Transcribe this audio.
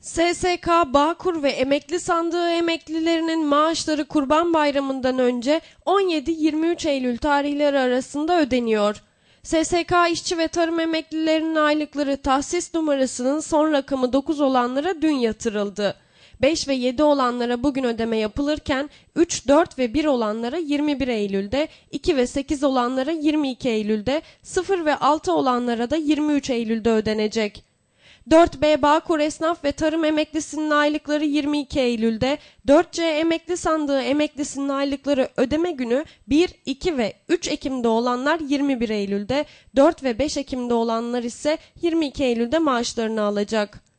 SSK, Bağkur ve emekli sandığı emeklilerinin maaşları Kurban Bayramı'ndan önce 17-23 Eylül tarihleri arasında ödeniyor. SSK işçi ve tarım emeklilerinin aylıkları tahsis numarasının son rakamı 9 olanlara dün yatırıldı. 5 ve 7 olanlara bugün ödeme yapılırken 3, 4 ve 1 olanlara 21 Eylül'de, 2 ve 8 olanlara 22 Eylül'de, 0 ve 6 olanlara da 23 Eylül'de ödenecek. 4B Bağkur Esnaf ve Tarım Emeklisinin aylıkları 22 Eylül'de, 4C Emekli Sandığı emeklisinin aylıkları ödeme günü 1, 2 ve 3 Ekim'de olanlar 21 Eylül'de, 4 ve 5 Ekim'de olanlar ise 22 Eylül'de maaşlarını alacak.